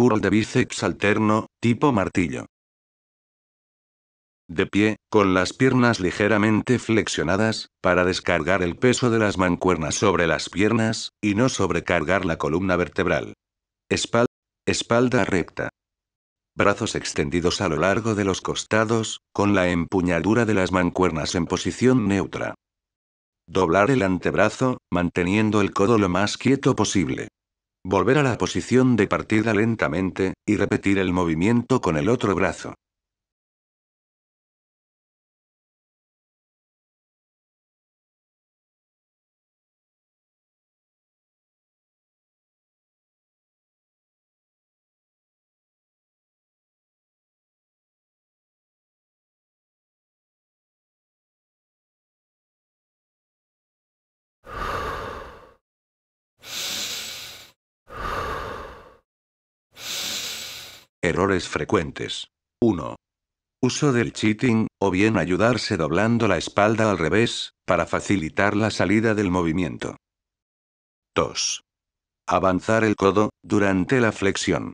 curl de bíceps alterno, tipo martillo. De pie, con las piernas ligeramente flexionadas, para descargar el peso de las mancuernas sobre las piernas, y no sobrecargar la columna vertebral. espalda recta. Brazos extendidos a lo largo de los costados, con la empuñadura de las mancuernas en posición neutra. Doblar el antebrazo, manteniendo el codo lo más quieto posible volver a la posición de partida lentamente, y repetir el movimiento con el otro brazo. Errores frecuentes. 1. Uso del cheating, o bien ayudarse doblando la espalda al revés, para facilitar la salida del movimiento. 2. Avanzar el codo, durante la flexión.